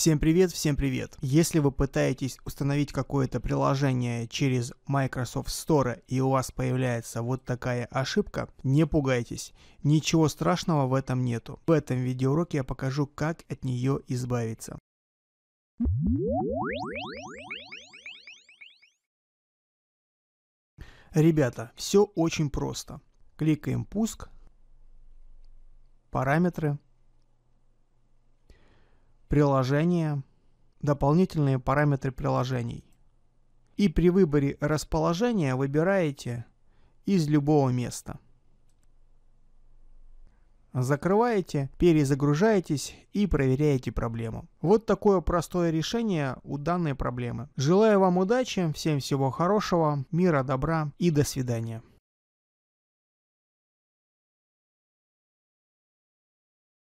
Всем привет, всем привет! Если вы пытаетесь установить какое-то приложение через Microsoft Store и у вас появляется вот такая ошибка, не пугайтесь, ничего страшного в этом нету. В этом видеоуроке я покажу, как от нее избавиться. Ребята, все очень просто. Кликаем «Пуск», «Параметры», приложение, дополнительные параметры приложений. И при выборе расположения выбираете из любого места. Закрываете, перезагружаетесь и проверяете проблему. Вот такое простое решение у данной проблемы. Желаю вам удачи, всем всего хорошего, мира, добра и до свидания.